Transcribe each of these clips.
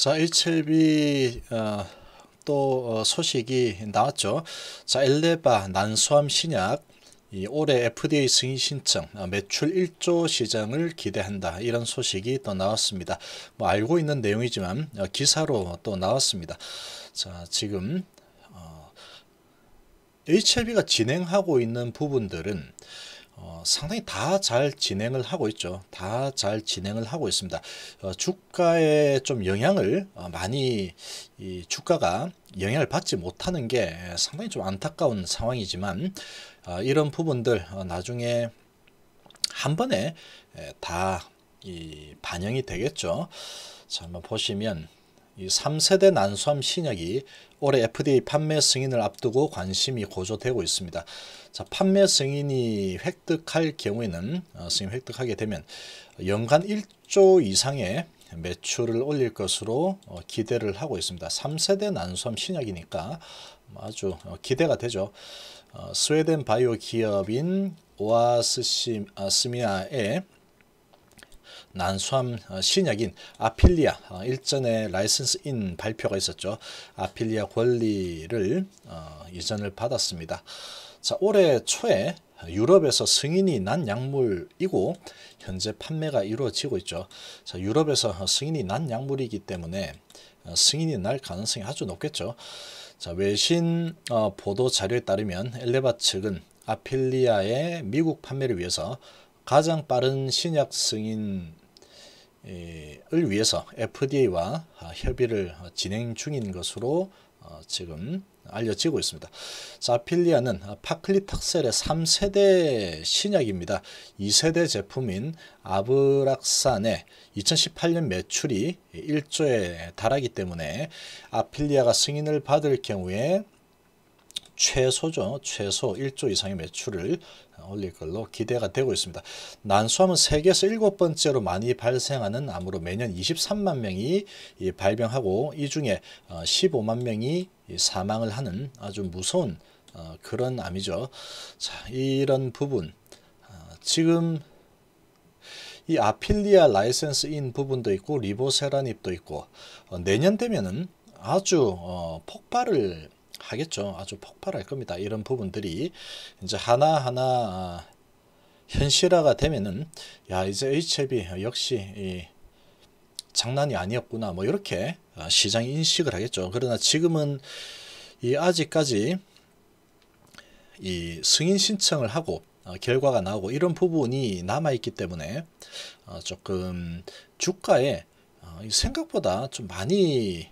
자, HLB 어, 또 어, 소식이 나왔죠. 자, 엘레바 난소암 신약 올해 FDA 승인 신청 어, 매출 1조 시장을 기대한다 이런 소식이 또 나왔습니다. 뭐 알고 있는 내용이지만 어, 기사로 또 나왔습니다. 자 지금 HLB가 진행하고 있는 부분들은 어, 상당히 다 잘 진행을 하고 있죠. 다 잘 진행을 하고 있습니다. 어, 주가에 좀 영향을 어, 많이 이 주가가 영향을 받지 못하는 게 상당히 좀 안타까운 상황이지만 어, 이런 부분들 어, 나중에 한 번에 다이 반영이 되겠죠. 자, 한번 보시면 이 3세대 난소암 신약이 올해 FDA 판매 승인을 앞두고 관심이 고조되고 있습니다. 자, 판매 승인이 획득할 경우에는 어, 승인 획득하게 되면 연간 1조 이상의 매출을 올릴 것으로 어, 기대를 하고 있습니다. 3세대 난소암 신약이니까 아주 어, 기대가 되죠. 어, 스웨덴 바이오 기업인 오아스시미아의 아, 난수함 신약인 어, 아필리아 어, 일전에 라이선스인 발표가 있었죠. 아필리아 권리를 이전을 어, 받았습니다. 자 올해 초에 유럽에서 승인이 난 약물이고 현재 판매가 이루어지고 있죠. 자, 유럽에서 승인이 난 약물이기 때문에 승인이 날 가능성이 아주 높겠죠. 자, 외신 보도 자료에 따르면 엘레바 측은 아필리아의 미국 판매를 위해서 가장 빠른 신약 승인 을 위해서 FDA와 아, 협의를 진행 중인 것으로 어, 지금 알려지고 있습니다. 자필리아는 아, 파클리탁셀의 3세대 신약입니다. 2세대 제품인 아브락산의 2018년 매출이 1조에 달하기 때문에 아필리아가 승인을 받을 경우에 최소죠. 최소 1조 이상의 매출을 어, 올릴 걸로 기대가 되고 있습니다. 난소암은 세계에서 일곱 번째로 많이 발생하는 암으로 매년 23만 명이 발병하고 이 중에 15만 어, 명이 사망을 하는 아주 무서운 어, 그런 암이죠. 자, 이런 부분 지금 이 아필리아 라이센스인 부분도 있고 리보세라닙도 있고 내년 되면은 아주 폭발을 하겠죠. 아주 폭발할 겁니다. 이런 부분들이 이제 하나하나 아, 현실화가 되면은 야 이제 HLB 역시 장난이 아니었구나 뭐 이렇게 아, 시장 인식을 하겠죠. 그러나 지금은 이 아직까지 이 승인 신청을 하고 아, 결과가 나오고 이런 부분이 남아 있기 때문에 조금 주가에 생각보다 좀 많이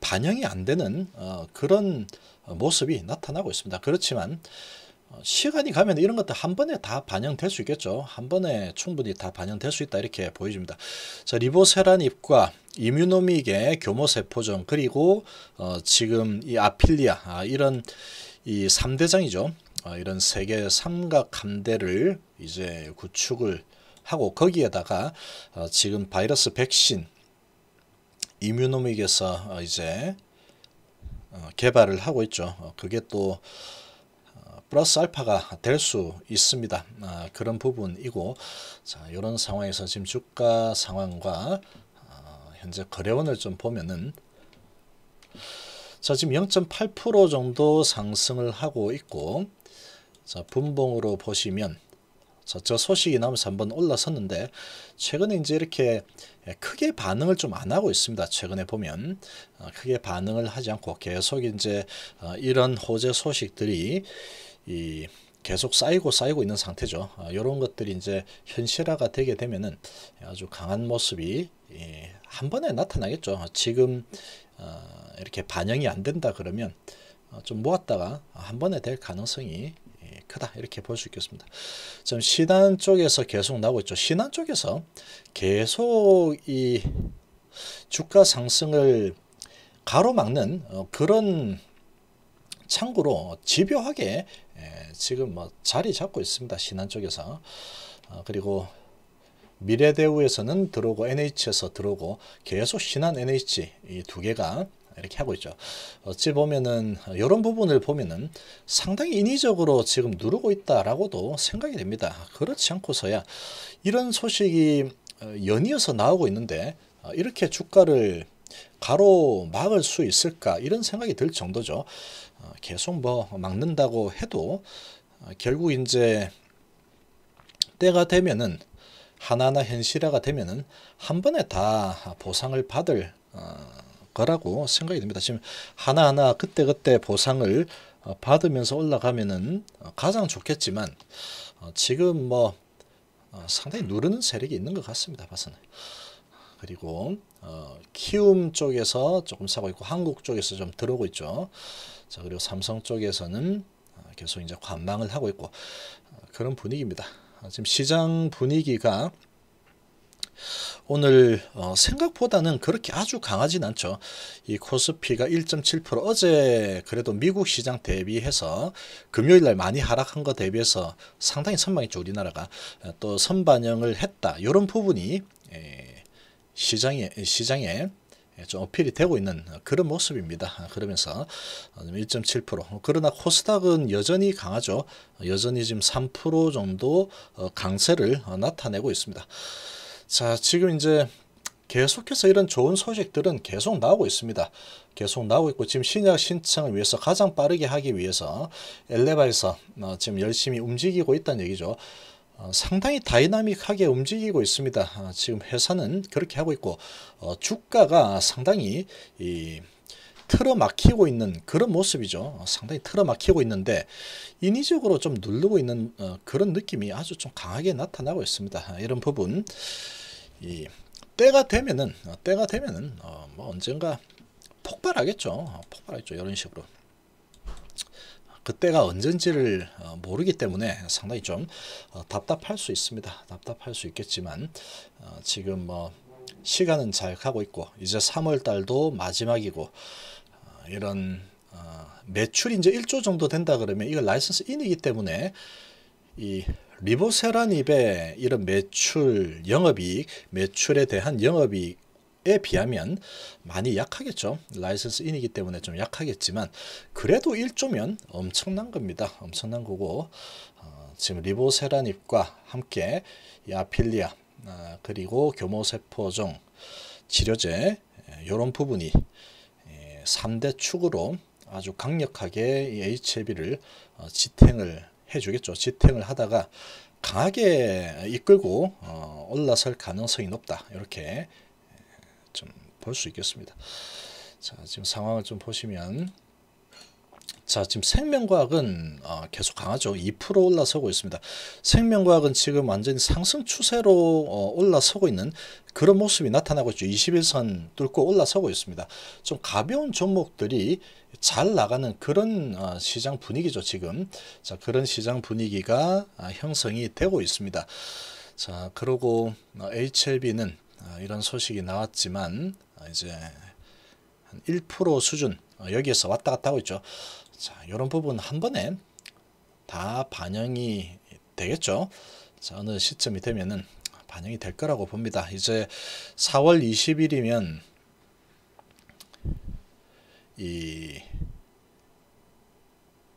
반영이 안 되는 어, 그런 어, 모습이 나타나고 있습니다. 그렇지만 어, 시간이 가면 이런 것도 한 번에 다 반영될 수 있겠죠. 한 번에 충분히 다 반영될 수 있다 이렇게 보여집니다. 자, 리보세란입과 이뮤노믹의 교모세포종 그리고 어, 지금 이 아필리아 아, 이런 이 3대장이죠. 아, 이런 세계 삼각함대를 이제 구축을 하고 거기에다가 어, 지금 바이러스 백신 이뮤노믹에서 어, 이제 어, 개발을 하고 있죠. 어, 그게 또 플러스 알파가 될 수 있습니다. 아, 그런 부분이고 자 이런 상황에서 지금 주가 상황과 현재 거래원을 좀 보면은 자 지금 0.8% 정도 상승을 하고 있고 자 분봉으로 보시면 저 소식이 나면서 한번 올라섰는데 최근에 이제 이렇게 크게 반응을 좀 안 하고 있습니다. 최근에 보면 어, 크게 반응을 하지 않고 계속 이제 어, 이런 호재 소식들이 이 계속 쌓이고 쌓이고 있는 상태죠. 이런 어, 것들이 이제 현실화가 되게 되면은 아주 강한 모습이 한 번에 나타나겠죠. 지금 이렇게 반영이 안 된다 그러면 좀 모았다가 한 번에 될 가능성이 크다 이렇게 볼 수 있겠습니다. 지금 신안 쪽에서 계속 나오고 있죠. 신안 쪽에서 계속 이 주가 상승을 가로막는 어, 그런 창구로 집요하게 예, 지금 뭐 자리 잡고 있습니다. 신안 쪽에서 어, 그리고 미래대우에서는 들어오고 NH에서 들어오고 계속 신한 NH 이 두 개가 이렇게 하고 있죠. 어찌 보면은 이런 어, 부분을 보면은 상당히 인위적으로 지금 누르고 있다라고도 생각이 됩니다. 그렇지 않고서야 이런 소식이 어, 연이어서 나오고 있는데 어, 이렇게 주가를 가로 막을 수 있을까 이런 생각이 들 정도죠. 계속 뭐 막는다고 해도 결국 이제 때가 되면은 하나하나 현실화가 되면은 한 번에 다 보상을 받을 거라고 생각이 듭니다. 지금 하나하나 그때그때 보상을 어, 받으면서 올라가면은 어, 가장 좋겠지만 어, 지금 뭐 상당히 누르는 세력이 있는 것 같습니다. 봐서는 그리고 키움 쪽에서 조금 사고 있고 한국 쪽에서 좀 들어오고 있죠. 자 그리고 삼성 쪽에서는 계속 이제 관망을 하고 있고 그런 분위기입니다. 지금 시장 분위기가 오늘 어 생각보다는 그렇게 아주 강하진 않죠. 이 코스피가 1.7% 어제 그래도 미국 시장 대비해서 금요일 날 많이 하락한 거 대비해서 상당히 선방했죠. 우리나라가 어, 또 선반영을 했다. 이런 부분이 시장에 시장에 좀 어필이 되고 있는 그런 모습입니다. 그러면서 1.7% 어, 그러나 코스닥은 여전히 강하죠. 여전히 지금 3% 정도 어, 강세를 나타내고 있습니다. 자, 지금 이제 계속해서 이런 좋은 소식들은 계속 나오고 있습니다. 계속 나오고 있고 지금 신약 신청을 위해서 가장 빠르게 하기 위해서 엘레바에서 어, 지금 열심히 움직이고 있다는 얘기죠. 어, 상당히 다이나믹하게 움직이고 있습니다. 어, 지금 회사는 그렇게 하고 있고 주가가 상당히 이 틀어막히고 있는 그런 모습이죠. 상당히 틀어막히고 있는데 인위적으로 좀 누르고 있는 그런 느낌이 아주 좀 강하게 나타나고 있습니다. 이런 부분 이 때가 되면은 어, 때가 되면은 어, 뭐 언젠가 폭발하겠죠. 어, 폭발하겠죠. 이런 식으로. 그때가 언젠지를 어, 모르기 때문에 상당히 좀 답답할 수 있습니다. 답답할 수 있겠지만 지금 뭐 시간은 잘 가고 있고 이제 3월 달도 마지막이고 이런 매출이 이제 1조 정도 된다 그러면 이걸 라이선스 인이기 때문에 이 리보세란닙의 이런 매출 영업이익, 매출에 대한 영업이익 에 비하면 많이 약하겠죠. 라이선스 인이기 때문에 좀 약하겠지만 그래도 1조면 엄청난 겁니다. 엄청난 거고 어, 지금 리보세라닙과 함께 아필리아 어, 그리고 교모세포종 치료제 이런 부분이 에, 3대 축으로 아주 강력하게 HIV를 어, 지탱을 해주겠죠. 지탱을 하다가 강하게 이끌고 어, 올라설 가능성이 높다. 이렇게 좀 볼 수 있겠습니다. 자, 지금 상황을 좀 보시면 자, 지금 생명과학은 어, 계속 강하죠. 2% 올라서고 있습니다. 생명과학은 지금 완전히 상승 추세로 어, 올라서고 있는 그런 모습이 나타나고 있죠. 21선 뚫고 올라서고 있습니다. 좀 가벼운 종목들이 잘 나가는 그런 어, 시장 분위기죠, 지금. 자, 그런 시장 분위기가 아, 형성이 되고 있습니다. 자, 그러고 어, HLB는 아, 어, 이런 소식이 나왔지만 아, 이제 한1% 수준 어, 여기에서 왔다 갔다 하고 있죠. 자, 이런 부분 한 번에 다 반영이 되겠죠. 자, 어느 시점이 되면은 반영이 될 거라고 봅니다. 이제 4월 20일이면 이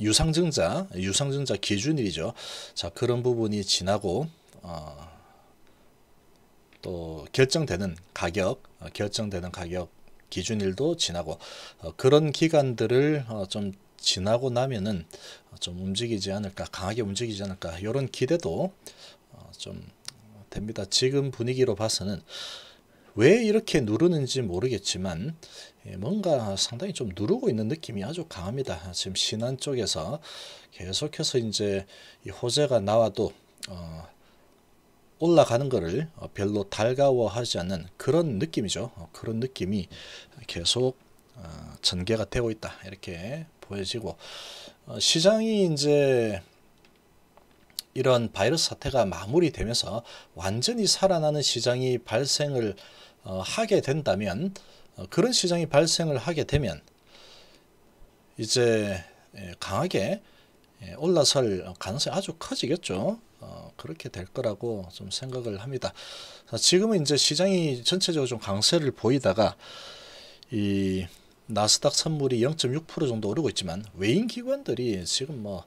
유상증자, 유상증자 기준일이죠. 자, 그런 부분이 지나고 어, 또 결정되는 가격, 어, 결정되는 가격 기준일도 지나고 어, 그런 기간들을 어, 좀 지나고 나면은 좀 움직이지 않을까, 강하게 움직이지 않을까 이런 기대도 어, 좀 됩니다. 지금 분위기로 봐서는 왜 이렇게 누르는지 모르겠지만 예, 뭔가 상당히 좀 누르고 있는 느낌이 아주 강합니다. 지금 신안 쪽에서 계속해서 이제 이 호재가 나와도 어 올라가는 것을 어, 별로 달가워하지 않는 그런 느낌이죠. 어, 그런 느낌이 계속 어, 전개가 되고 있다 이렇게 보여지고 어, 시장이 이제 이런 바이러스 사태가 마무리되면서 완전히 살아나는 시장이 발생을 어, 하게 된다면 그런 시장이 발생을 하게 되면 이제 예, 강하게 예, 올라설 가능성이 아주 커지겠죠. 그렇게 될 거라고 좀 생각을 합니다. 지금은 이제 시장이 전체적으로 좀 강세를 보이다가 이 나스닥 선물이 0.6% 정도 오르고 있지만 외인 기관들이 지금 뭐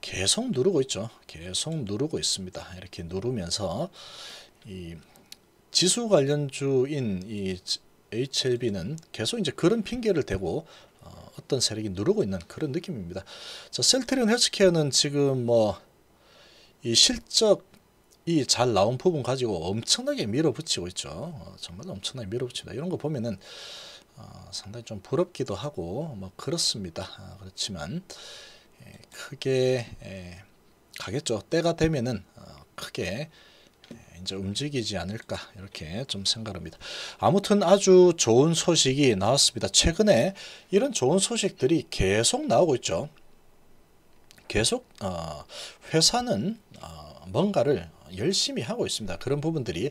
계속 누르고 있죠. 계속 누르고 있습니다. 이렇게 누르면서 이 지수 관련주인 이 HLB는 계속 이제 그런 핑계를 대고 어, 어떤 세력이 누르고 있는 그런 느낌입니다. 자, 셀트리온 헬스케어는 지금 뭐 이 실적이 잘 나온 부분 가지고 엄청나게 밀어붙이고 있죠. 어, 정말 엄청나게 밀어붙이다. 이런 거 보면은 어, 상당히 좀 부럽기도 하고 뭐 그렇습니다. 아, 그렇지만 예, 크게 예, 가겠죠. 때가 되면은 어, 크게 예, 이제 움직이지 않을까 이렇게 좀 생각합니다. 아무튼 아주 좋은 소식이 나왔습니다. 최근에 이런 좋은 소식들이 계속 나오고 있죠. 계속 어, 회사는 뭔가를 열심히 하고 있습니다. 그런 부분들이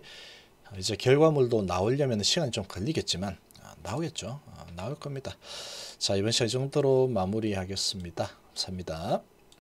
이제 결과물도 나오려면 시간이 좀 걸리겠지만 나오겠죠. 어, 나올 겁니다. 자 이번 시간 이 정도로 마무리하겠습니다. 감사합니다.